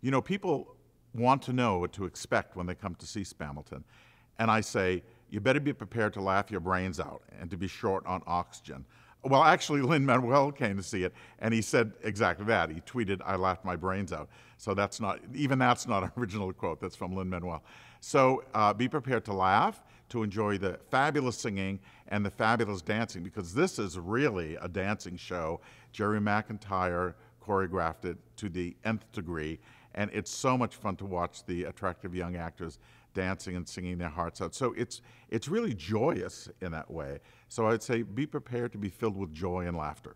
you know, people want to know what to expect when they come to see Spamilton. And I say, you better be prepared to laugh your brains out and to be short on oxygen. Well, actually, Lynn Manuel came to see it, and he said exactly that. He tweeted, I laughed my brains out. So that's not, even that's not an original quote. That's from Lynn Manuel. So uh, be prepared to laugh, to enjoy the fabulous singing and the fabulous dancing, because this is really a dancing show. Jerry McIntyre, choreographed it to the nth degree. And it's so much fun to watch the attractive young actors dancing and singing their hearts out. So it's, it's really joyous in that way. So I'd say be prepared to be filled with joy and laughter.